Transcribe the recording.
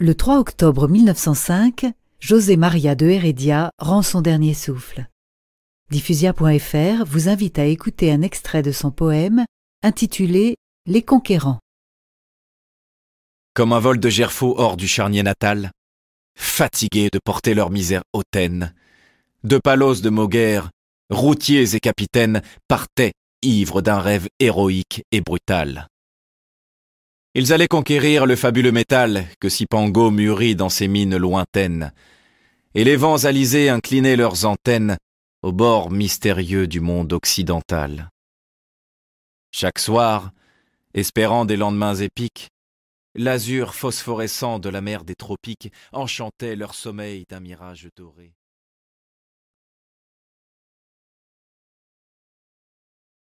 Le 3 octobre 1905, José Maria de Heredia rend son dernier souffle. Diffusia.fr vous invite à écouter un extrait de son poème intitulé Les conquérants. Comme un vol de gerfaux hors du charnier natal, fatigués de porter leur misère hautaine, de palos de Moguerre, routiers et capitaines partaient ivres d'un rêve héroïque et brutal. Ils allaient conquérir le fabuleux métal que Sipango mûrit dans ses mines lointaines, et les vents alisés inclinaient leurs antennes au bord mystérieux du monde occidental. Chaque soir, espérant des lendemains épiques, l'azur phosphorescent de la mer des tropiques enchantait leur sommeil d'un mirage doré.